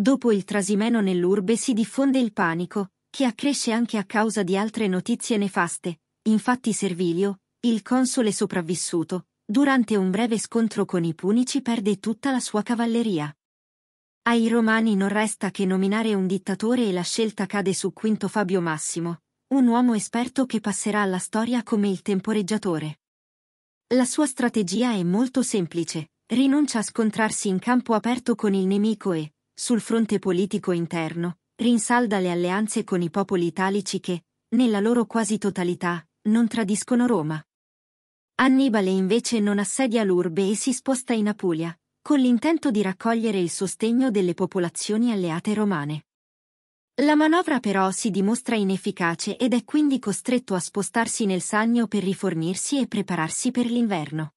Dopo il trasimeno nell'urbe si diffonde il panico, che accresce anche a causa di altre notizie nefaste. Infatti Servilio, il console sopravvissuto, durante un breve scontro con i Punici perde tutta la sua cavalleria. Ai Romani non resta che nominare un dittatore e la scelta cade su Quinto Fabio Massimo, un uomo esperto che passerà alla storia come il temporeggiatore. La sua strategia è molto semplice, rinuncia a scontrarsi in campo aperto con il nemico e, sul fronte politico interno, rinsalda le alleanze con i popoli italici che, nella loro quasi totalità, non tradiscono Roma. Annibale invece non assedia l'urbe e si sposta in Apulia, con l'intento di raccogliere il sostegno delle popolazioni alleate romane. La manovra però si dimostra inefficace ed è quindi costretto a spostarsi nel Sannio per rifornirsi e prepararsi per l'inverno.